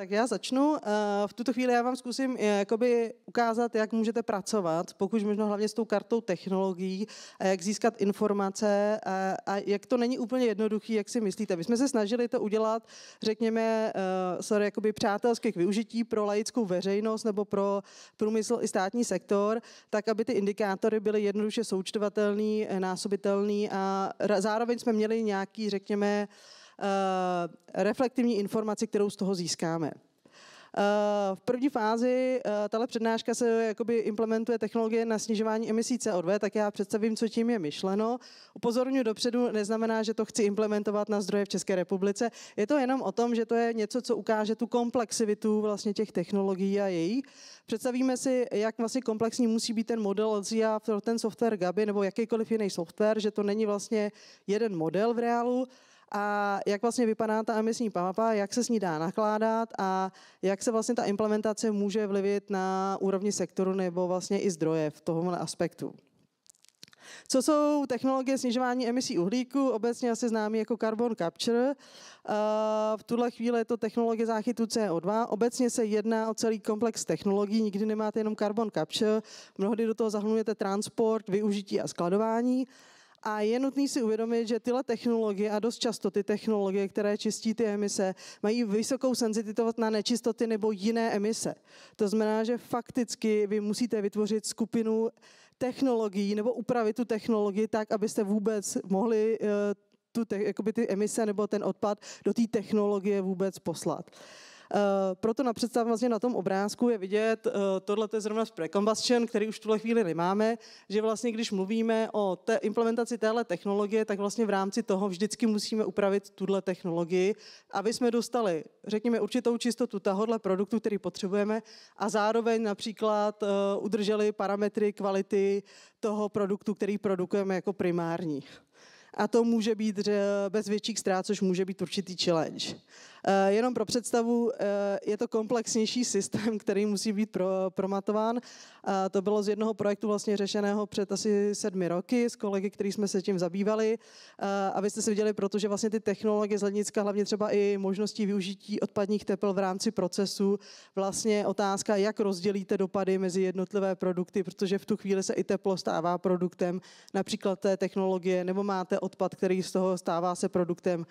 Tak já začnu. Eh, v tuto chvíli já vám zkusím eh, jakoby ukázat, jak můžete pracovat, pokud možno hlavně s tou kartou technologií, a jak získat informace a, jak to není úplně jednoduchý, jak si myslíte. My jsme se snažili to udělat, řekněme, eh, sorry, jakoby přátelských k využití pro laickou veřejnost nebo pro průmysl i státní sektor, tak aby ty indikátory byly jednoduše součtovatelný, násobitelný a zároveň jsme měli nějaký, řekněme, Eh, reflektivní informaci, kterou z toho získáme. Eh, v první fázi eh, tahle přednáška se jakoby implementuje technologie na snižování emisí CO2, tak já představím, co tím je myšleno. Upozorňuji dopředu, neznamená, že to chci implementovat na zdroje v České republice. Je to jenom o tom, že to je něco, co ukáže tu komplexivitu vlastně těch technologií a její. Představíme si, jak vlastně komplexní musí být ten model ZIA ten software Gabi nebo jakýkoliv jiný software, že to není vlastně jeden model v reálu, a jak vlastně vypadá ta emisní mapa, jak se s ní dá nakládat a jak se vlastně ta implementace může vlivit na úrovni sektoru nebo vlastně i zdroje v tomhle aspektu. Co jsou technologie snižování emisí uhlíku, obecně asi známý jako carbon capture. Eh, v tuhle chvíli je to technologie záchytu CO2. Obecně se jedná o celý komplex technologií, nikdy nemáte jenom carbon capture, mnohdy do toho zahrnujete transport, využití a skladování. A je nutné si uvědomit, že tyhle technologie a dost často ty technologie, které čistí ty emise, mají vysokou senzitivitu na nečistoty nebo jiné emise. To znamená, že fakticky vy musíte vytvořit skupinu technologií nebo upravit tu technologii tak, abyste vůbec mohli eh, tu, ty emise nebo ten odpad do té technologie vůbec poslat. Uh, Eh, proto na vlastně na tom obrázku je vidět, eh, tohle je zrovna z precombustion, který už v tuhle chvíli nemáme, že vlastně když mluvíme o té implementaci téhle technologie, tak vlastně v rámci toho vždycky musíme upravit tuhle technologii, aby jsme dostali, řekněme, určitou čistotu tahohle produktu, který potřebujeme a zároveň například eh, udrželi parametry kvality toho produktu, který produkujeme jako primární a to může být bez větších ztrát, což může být určitý challenge. Eh, jenom pro představu, eh, je to komplexnější systém, který musí být pro, promatován. Eh, to bylo z jednoho projektu vlastně řešeného před asi sedmi roky s kolegy, který jsme se tím zabývali. Abyste se viděli, protože vlastně ty technologie z hlediska hlavně třeba i možností využití odpadních tepel v rámci procesu, vlastně otázka, jak rozdělíte dopady mezi jednotlivé produkty, protože v tu chvíli se i teplo stává produktem například té technologie, nebo máte odpad, který z toho stává se produktem.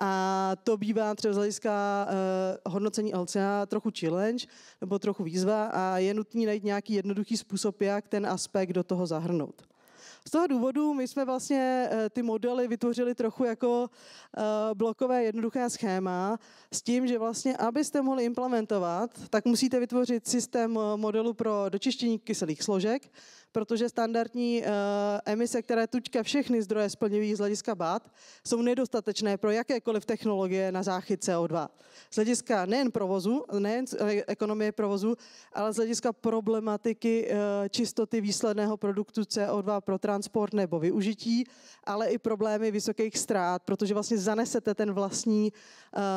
A to bývá třeba hlediska uh, hodnocení LCA trochu challenge nebo trochu výzva a je nutný najít nějaký jednoduchý způsob, jak ten aspekt do toho zahrnout. Z toho důvodu my jsme vlastně eh, ty modely vytvořili trochu jako eh, blokové jednoduché schéma s tím, že vlastně, abyste mohli implementovat, tak musíte vytvořit systém modelu pro dočištění kyselých složek, protože standardní eh, emise, které tučka všechny zdroje splňují z hlediska BAT, jsou nedostatečné pro jakékoliv technologie na záchyt CO2. Z hlediska nejen provozu, nejen eh, ekonomie provozu, ale z hlediska problematiky eh, čistoty výsledného produktu CO2 pro transport nebo využití, ale i problémy vysokých ztrát, protože vlastně zanesete ten vlastní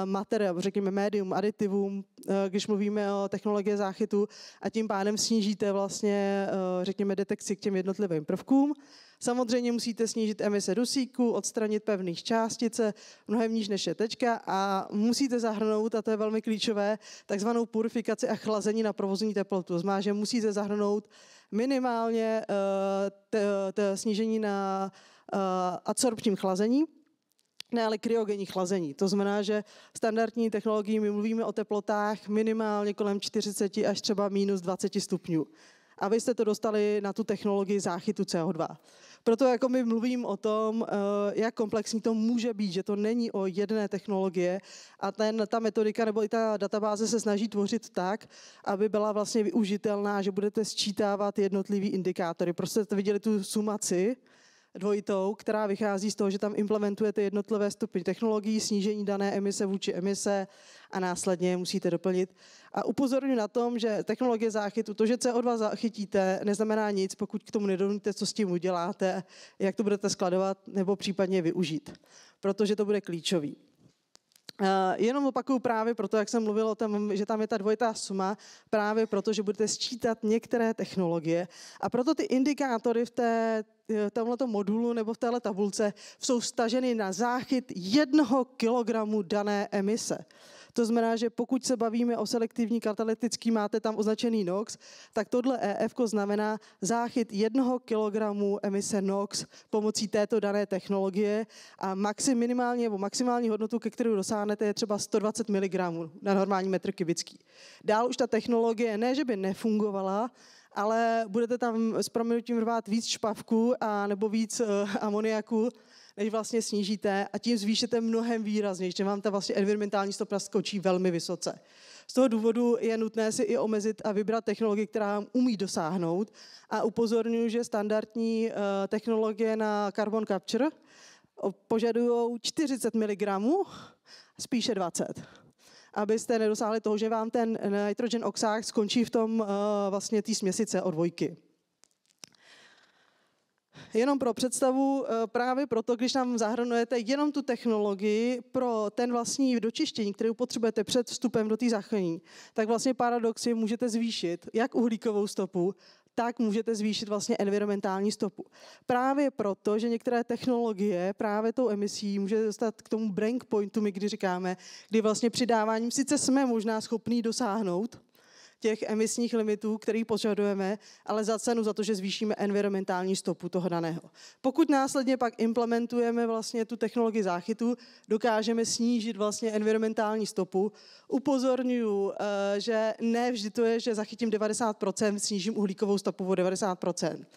materiál, řekněme médium, aditivum, když mluvíme o technologie záchytu a tím pádem snížíte vlastně, řekněme, detekci k těm jednotlivým prvkům. Samozřejmě musíte snížit emise dusíku, odstranit pevných částice, mnohem níž než je tečka a musíte zahrnout, a to je velmi klíčové, takzvanou purifikaci a chlazení na provozní teplotu. Znamená, že musíte zahrnout minimálně eh, snížení na eh, adsorpčním chlazení, ne, ale kryogenní chlazení. To znamená, že standardní technologií my mluvíme o teplotách minimálně kolem 40 až třeba minus 20 stupňů abyste to dostali na tu technologii záchytu CO2. Proto jako my mluvím o tom, eh, jak komplexní to může být, že to není o jedné technologie a ten, ta metodika nebo i ta databáze se snaží tvořit tak, aby byla vlastně využitelná, že budete sčítávat jednotlivý indikátory. Prostě jste viděli tu sumaci, dvojitou, která vychází z toho, že tam implementujete jednotlivé stupy technologií, snížení dané emise vůči emise a následně musíte doplnit. A upozorňuji na tom, že technologie záchytu, to, že CO2 zachytíte, neznamená nic, pokud k tomu nedomníte, co s tím uděláte, jak to budete skladovat nebo případně využít, protože to bude klíčový. Uh, jenom opakuju právě proto, jak jsem mluvil o tom, že tam je ta dvojitá suma, právě proto, že budete sčítat některé technologie a proto ty indikátory v té eh, tomto modulu nebo v této tabulce jsou staženy na záchyt jednoho kilogramu dané emise. To znamená, že pokud se bavíme o selektivní katalytický, máte tam označený NOx, tak tohle EF znamená záchyt jednoho kilogramu emise NOx pomocí této dané technologie a maxim, minimálně nebo maximální hodnotu, ke kterou dosáhnete, je třeba 120 mg na normální metr kubický. Dál už ta technologie ne, že by nefungovala, ale budete tam s proměnutím rvát víc špavku a nebo víc uh, amoniaku, než vlastně snížíte a tím zvýšíte mnohem výrazně, že vám ta vlastně environmentální stopa skočí velmi vysoce. Z toho důvodu je nutné si i omezit a vybrat technologii, která vám umí dosáhnout. A upozorňuji, že standardní eh, technologie na carbon capture požadují 40 mg, spíše 20 abyste nedosáhli toho, že vám ten nitrogen oxák skončí v tom eh, vlastně té směsice od dvojky. Jenom pro představu, eh, právě proto, když nám zahrnujete jenom tu technologii pro ten vlastní dočištění, který potřebujete před vstupem do té záchrany, tak vlastně paradoxně můžete zvýšit jak uhlíkovou stopu, tak můžete zvýšit vlastně environmentální stopu. Právě proto, že některé technologie právě tou emisí může dostat k tomu break pointu, my kdy říkáme, kdy vlastně přidáváním sice jsme možná schopní dosáhnout těch emisních limitů, který požadujeme, ale za cenu za to, že zvýšíme environmentální stopu toho daného. Pokud následně pak implementujeme vlastně tu technologii záchytu, dokážeme snížit vlastně environmentální stopu. Upozorňuju, eh, že ne vždy to je, že zachytím 90%, snížím uhlíkovou stopu o 90%.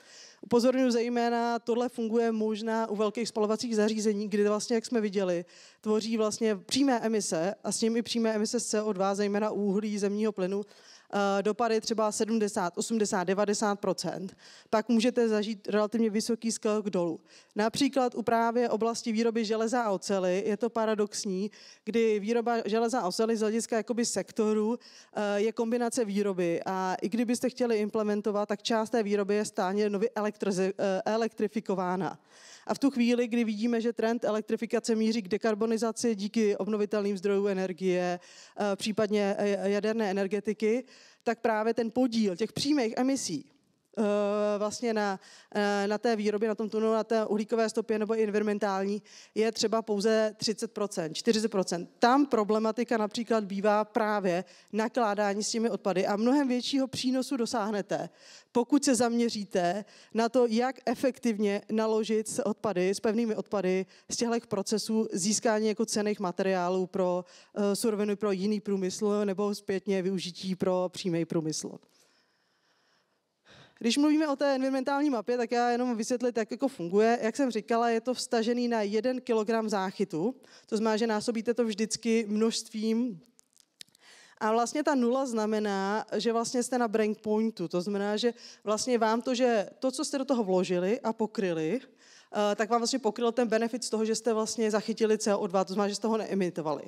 Upozorňuji zejména, tohle funguje možná u velkých spalovacích zařízení, kdy vlastně, jak jsme viděli, tvoří vlastně přímé emise a s nimi přímé emise z CO2, zejména u uhlí, zemního plynu Eh, dopady třeba 70, 80, 90 pak můžete zažít relativně vysoký skok dolů. Například u právě oblasti výroby železa a ocely je to paradoxní, kdy výroba železa a ocely z hlediska jakoby sektoru eh, je kombinace výroby a i kdybyste chtěli implementovat, tak část té výroby je stále nově eh, elektrifikována. A v tu chvíli, kdy vidíme, že trend elektrifikace míří k dekarbonizaci díky obnovitelným zdrojům energie, eh, případně eh, jaderné energetiky, tak právě ten podíl těch přímých emisí Eh, vlastně na, eh, na té výrobě, na tom tunelu, na té uhlíkové stopě nebo environmentální je třeba pouze 30%, 40%. Tam problematika například bývá právě nakládání s těmi odpady a mnohem většího přínosu dosáhnete, pokud se zaměříte na to, jak efektivně naložit s odpady, s pevnými odpady z těchto procesů získání jako cených materiálů pro uh, suroviny pro jiný průmysl nebo zpětně využití pro přímý průmysl. Když mluvíme o té environmentální mapě, tak já jenom vysvětlit, jak jako funguje. Jak jsem říkala, je to vstažený na 1 kg záchytu. To znamená, že násobíte to vždycky množstvím a vlastně ta nula znamená, že vlastně jste na brain pointu. To znamená, že vlastně vám to, že to, co jste do toho vložili a pokryli, eh, tak vám vlastně pokryl ten benefit z toho, že jste vlastně zachytili CO2, to znamená, že jste ho neemitovali.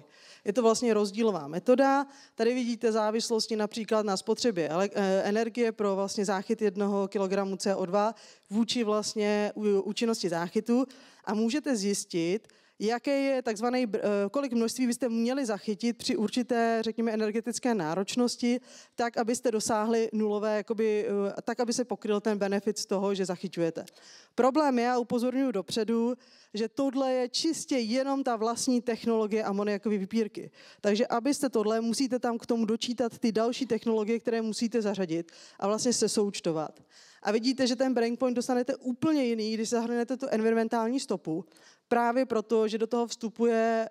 Je to vlastně rozdílová metoda. Tady vidíte závislosti například na spotřebě eh, energie pro vlastně záchyt jednoho kilogramu CO2 vůči vlastně účinnosti záchytu a můžete zjistit, jaké je takzvaný, eh, kolik množství byste měli zachytit při určité, řekněme, energetické náročnosti, tak, abyste dosáhli nulové, jakoby, eh, tak, aby se pokryl ten benefit z toho, že zachyťujete. Problém je, a upozorňuji dopředu, že tohle je čistě jenom ta vlastní technologie amoniakové vypírky. Takže abyste tohle, musíte tam k tomu dočítat ty další technologie, které musíte zařadit a vlastně se součtovat. A vidíte, že ten breakpoint dostanete úplně jiný, když zahrnete tu environmentální stopu, právě proto, že do toho vstupuje eh,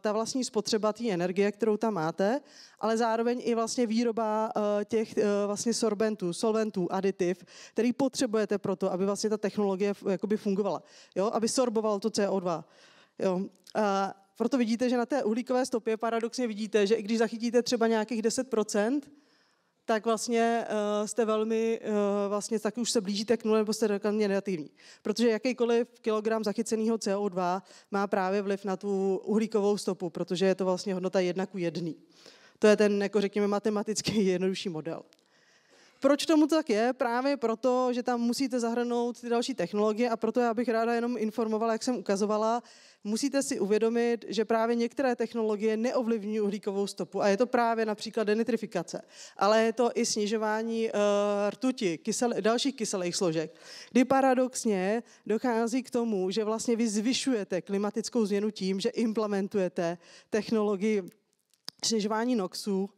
ta vlastní spotřeba té energie, kterou tam máte, ale zároveň i vlastně výroba eh, těch eh, vlastně sorbentů, solventů, aditiv, který potřebujete pro to, aby vlastně ta technologie jakoby fungovala, jo? aby sorboval to CO2. Jo? A proto vidíte, že na té uhlíkové stopě paradoxně vidíte, že i když zachytíte třeba nějakých 10%, tak vlastně uh, jste velmi, uh, vlastně tak už se blížíte k nule nebo jste reklamně negativní. Protože jakýkoliv kilogram zachyceného CO2 má právě vliv na tu uhlíkovou stopu, protože je to vlastně hodnota jedna ku jedný. To je ten, jako řekněme, matematicky jednodušší model. Proč tomu tak je? Právě proto, že tam musíte zahrnout ty další technologie a proto já bych ráda jenom informovala, jak jsem ukazovala, uh, musíte si uvědomit, že právě některé technologie neovlivňují uhlíkovou stopu a je to právě například denitrifikace, ale je to i snižování uh, rtuti, kysel, dalších kyselých složek, kdy paradoxně dochází k tomu, že vlastně vy zvyšujete klimatickou změnu tím, že implementujete technologii snižování NOXů,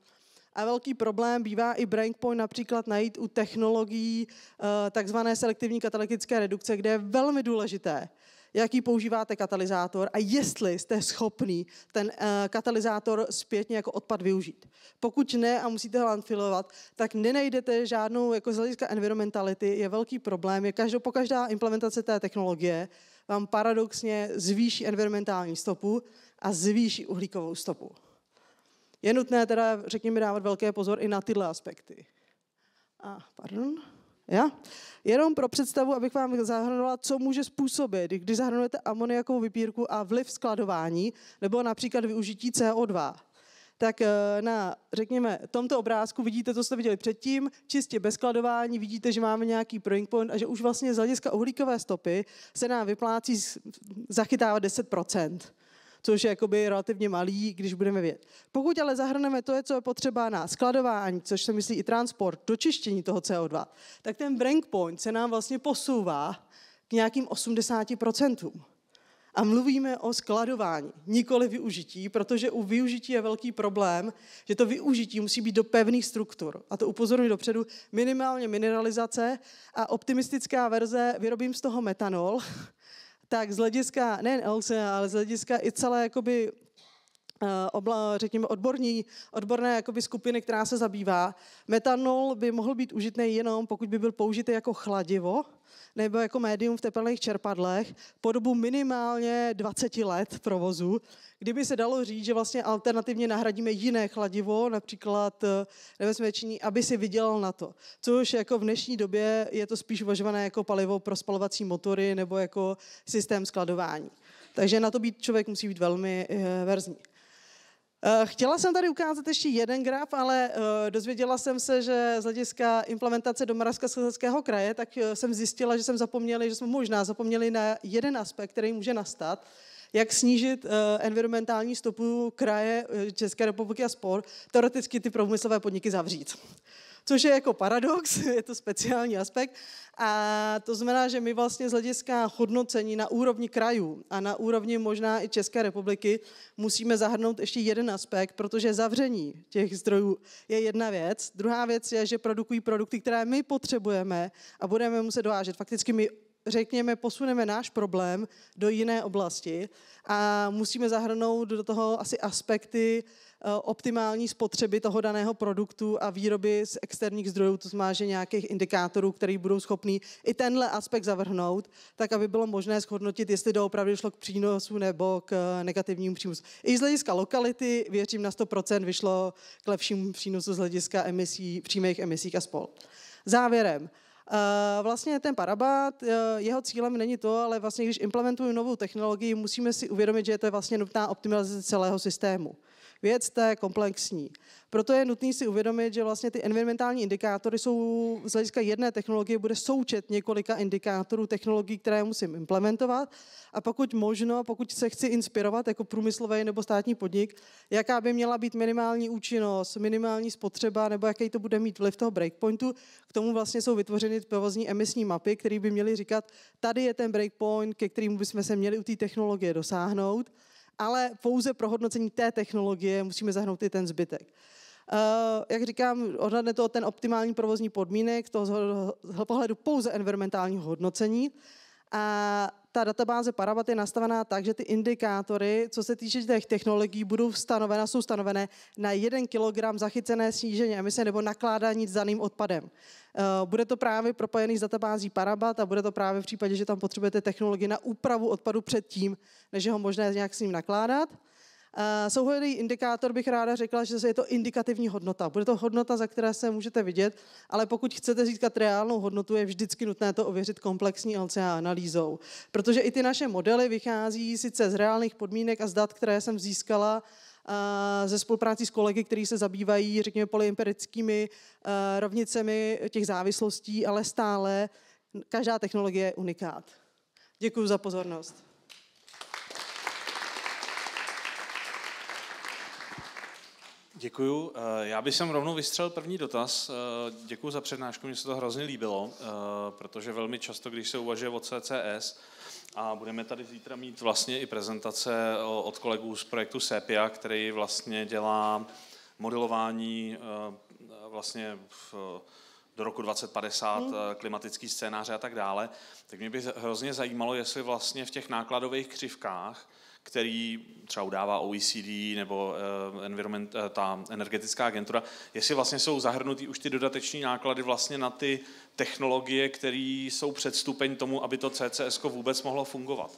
a velký problém bývá i breakpoint například najít u technologií eh, takzvané selektivní katalytické redukce, kde je velmi důležité, jaký používáte katalyzátor a jestli jste schopný ten eh, katalyzátor zpětně jako odpad využít. Pokud ne a musíte ho landfillovat, tak nenajdete žádnou, jako z hlediska environmentality, je velký problém, je každou, každá implementace té technologie vám paradoxně zvýší environmentální stopu a zvýší uhlíkovou stopu. Je nutné teda, řekněme, dávat velké pozor i na tyhle aspekty. A, pardon. Ja? Jenom pro představu, abych vám zahrnula, co může způsobit, když zahrnujete amoniakovou vypírku a vliv skladování, nebo například využití CO2 tak eh, na, řekněme, tomto obrázku vidíte, to jste viděli předtím, čistě bez skladování, vidíte, že máme nějaký proing point a že už vlastně z hlediska uhlíkové stopy se nám vyplácí zachytávat což je jakoby relativně malý, když budeme vědět. Pokud ale zahrneme to, co je potřeba na skladování, což se myslí i transport, dočištění toho CO2, tak ten break point se nám vlastně posouvá k nějakým 80%. A mluvíme o skladování, nikoli využití, protože u využití je velký problém, že to využití musí být do pevných struktur. A to upozorňuji dopředu, minimálně mineralizace a optimistická verze, vyrobím z toho metanol, tak z hlediska, nejen Elsie, ale z hlediska i celé jakoby Eh, obla, řekněme, odborní, odborné jakoby skupiny, která se zabývá. Metanol by mohl být užitný jenom, pokud by byl použitý jako chladivo nebo jako médium v tepelných čerpadlech po dobu minimálně 20 let provozu, kdyby se dalo říct, že vlastně alternativně nahradíme jiné chladivo, například eh, nebezpečný, aby si vydělal na to. Což jako v dnešní době je to spíš uvažované jako palivo pro spalovací motory nebo jako systém skladování. Takže na to být člověk musí být velmi eh, verzní. Eh, chtěla jsem tady ukázat ještě jeden graf, ale eh, dozvěděla jsem se, že z hlediska implementace do Moravskoslezského kraje, tak eh, jsem zjistila, že jsem zapomněli, že jsme možná zapomněli na jeden aspekt, který může nastat, jak snížit environmentální stopu kraje České republiky a spor, teoreticky ty průmyslové podniky zavřít což je jako paradox, je to speciální aspekt. A to znamená, že my vlastně z hlediska hodnocení na úrovni krajů a na úrovni možná i České republiky musíme zahrnout ještě jeden aspekt, protože zavření těch zdrojů je jedna věc. Druhá věc je, že produkují produkty, které my potřebujeme a budeme muset dovážet. Fakticky my řekněme, posuneme náš problém do jiné oblasti a musíme zahrnout do toho asi aspekty Eh, optimální spotřeby toho daného produktu a výroby z externích zdrojů, to znamená, že nějakých indikátorů, který budou schopný i tenhle aspekt zavrhnout, tak aby bylo možné shodnotit, jestli doopravdy šlo k přínosu nebo k eh, negativnímu přínosu. I z hlediska lokality, věřím, na 100% vyšlo k lepšímu přínosu z hlediska emisí, přímých emisí a spol. Závěrem. Eh, vlastně ten parabát, jeho cílem není to, ale vlastně když implementujeme novou technologii, musíme si uvědomit, že to je vlastně nutná optimalizace celého systému věc, té komplexní. Proto je nutné si uvědomit, že vlastně ty environmentální indikátory jsou z hlediska jedné technologie bude součet několika indikátorů technologií, které musím implementovat. A pokud možno, pokud se chci inspirovat jako průmyslový nebo státní podnik, jaká by měla být minimální účinnost, minimální spotřeba nebo jaký to bude mít vliv toho breakpointu, k tomu vlastně jsou vytvořeny provozní emisní mapy, které by měly říkat, tady je ten breakpoint, ke kterému bychom se měli u té technologie dosáhnout ale pouze pro hodnocení té technologie musíme zahrnout i ten zbytek. Eh, jak říkám, odhadne to ten optimální provozní podmínek, toho z pohledu pouze environmentálního hodnocení. A ta databáze Parabat je nastavená tak, že ty indikátory, co se týče těch technologií, budou stanovena, jsou stanovené na 1 kg zachycené snížení emise nebo nakládání s daným odpadem. Eh, bude to právě propojený s databází Parabat a bude to právě v případě, že tam potřebujete technologii na úpravu odpadu před tím, než je ho možné nějak s ním nakládat. Eh, Souhodný indikátor bych ráda řekla, že je to indikativní hodnota. Bude to hodnota, za které se můžete vidět, ale pokud chcete získat reálnou hodnotu, je vždycky nutné to ověřit komplexní LCA analýzou. Protože i ty naše modely vychází sice z reálných podmínek a z dat, které jsem získala eh, ze spolupráci s kolegy, kteří se zabývají, řekněme, polyempirickými eh, rovnicemi těch závislostí, ale stále každá technologie je unikát. Děkuji za pozornost. Děkuju. Eh, já bych sem rovnou vystřel první dotaz. Eh, Děkuji za přednášku, mně se to hrozně líbilo, eh, protože velmi často, když se uvažuje o CCS, a budeme tady zítra mít vlastně i prezentace od kolegů z projektu Sepia, který vlastně dělá modelování vlastně v, do roku 2050, hmm. klimatický scénáře a tak dále. Tak mě by hrozně zajímalo, jestli vlastně v těch nákladových křivkách který třeba udává OECD nebo eh, environment, eh, ta energetická agentura, jestli vlastně jsou zahrnutý už ty dodateční náklady vlastně na ty technologie, které jsou předstupeň tomu, aby to CCS vůbec mohlo fungovat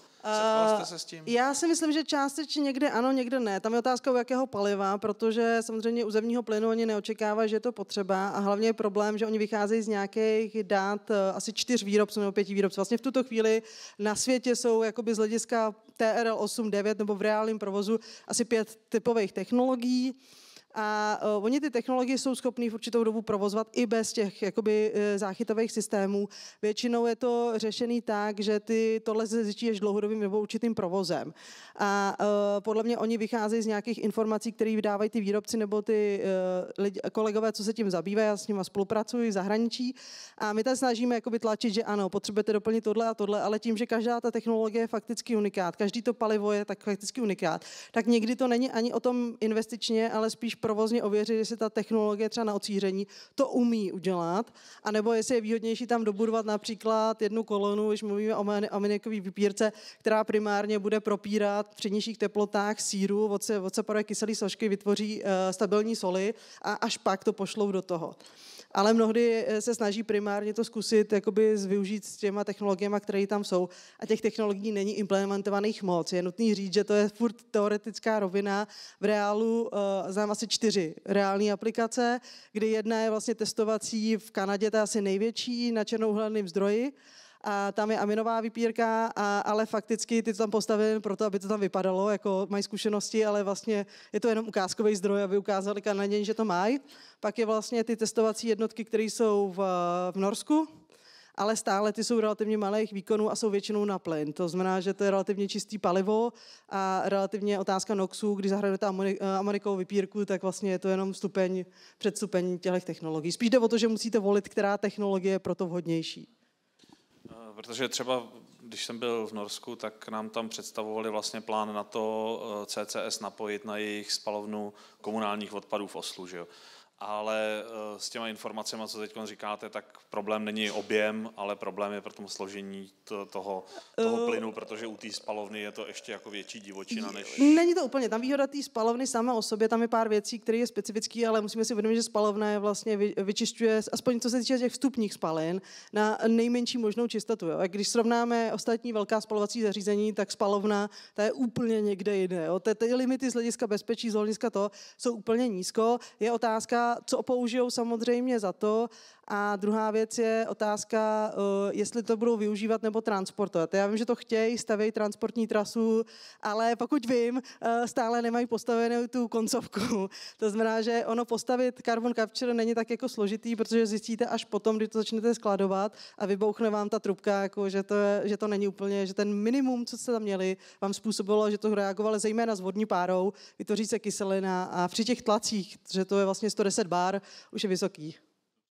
jste se s tím? Já si myslím, že částečně někde ano, někde ne. Tam je otázka, u jakého paliva, protože samozřejmě u zemního plynu oni neočekávají, že je to potřeba a hlavně je problém, že oni vycházejí z nějakých dát eh, asi čtyř výrobců nebo pěti výrobců. Vlastně v tuto chvíli na světě jsou jakoby z hlediska TRL 8, 9 nebo v reálném provozu asi pět typových technologií. A uh, oni ty technologie jsou schopní v určitou dobu provozovat i bez těch jakoby, e, záchytových systémů. Většinou je to řešený tak, že ty tohle se zjistí až dlouhodobým nebo určitým provozem. A uh, podle mě oni vycházejí z nějakých informací, které vydávají ty výrobci nebo ty uh, lidi, kolegové, co se tím zabývají, já s nimi spolupracuji v zahraničí. A my tam snažíme jakoby, tlačit, že ano, potřebujete doplnit tohle a tohle, ale tím, že každá ta technologie je fakticky unikát, každý to palivo je tak fakticky unikát, tak někdy to není ani o tom investičně, ale spíš provozně ověřit, jestli ta technologie třeba na ocíření to umí udělat, anebo jestli je výhodnější tam dobudovat například jednu kolonu, když mluvíme o amoniakové vypírce, která primárně bude propírat při nižších teplotách síru, odseparuje kyselé složky, vytvoří eh, stabilní soli a až pak to pošlou do toho ale mnohdy eh, se snaží primárně to zkusit jakoby využít s těma technologiemi, které tam jsou. A těch technologií není implementovaných moc. Je nutný říct, že to je furt teoretická rovina. V reálu eh, znám asi čtyři reální aplikace, kdy jedna je vlastně testovací v Kanadě, ta asi největší, na černouhelném zdroji a tam je aminová vypírka, a, ale fakticky ty to tam postavili proto, aby to tam vypadalo, jako mají zkušenosti, ale vlastně je to jenom ukázkový zdroj, aby ukázali Kanaděni, že to mají. Pak je vlastně ty testovací jednotky, které jsou v, v Norsku, ale stále ty jsou relativně malých výkonů a jsou většinou na plyn. To znamená, že to je relativně čistý palivo a relativně otázka NOXu, když zahrajete Amerikou eh, vypírku, tak vlastně je to jenom stupeň, předstupeň těchto technologií. Spíš jde o to, že musíte volit, která technologie je proto vhodnější. Protože třeba, když jsem byl v Norsku, tak nám tam představovali vlastně plán na to eh, CCS napojit na jejich spalovnu komunálních odpadů v Oslu. Že jo? ale eh, s těma informacemi, co teď říkáte, tak problém není objem, ale problém je pro tom složení to, toho, toho eh, plynu, protože u té spalovny je to ještě jako větší divočina. Než... Není to úplně, tam výhoda té spalovny sama o sobě, tam je pár věcí, které je specifické, ale musíme si uvědomit, že spalovna je vlastně vyčišťuje, aspoň co se týče těch vstupních spalin, na nejmenší možnou čistotu. Jo. A když srovnáme ostatní velká spalovací zařízení, tak spalovna, ta je úplně někde jiné. Ty, ty limity z hlediska bezpečí, z hlediska to jsou úplně nízko. Je otázka, co použijou samozřejmě za to, a druhá věc je otázka, eh, jestli to budou využívat nebo transportovat. Já vím, že to chtějí, stavějí transportní trasu, ale pokud vím, eh, stále nemají postavenou tu koncovku. To znamená, že ono postavit carbon capture není tak jako složitý, protože zjistíte až potom, kdy to začnete skladovat a vybouchne vám ta trubka, jako že, to je, že to není úplně, že ten minimum, co jste tam měli, vám způsobilo, že to reagovalo zejména s vodní párou, vytvoří se kyselina a při těch tlacích, že to je vlastně 110 bar, už je vysoký.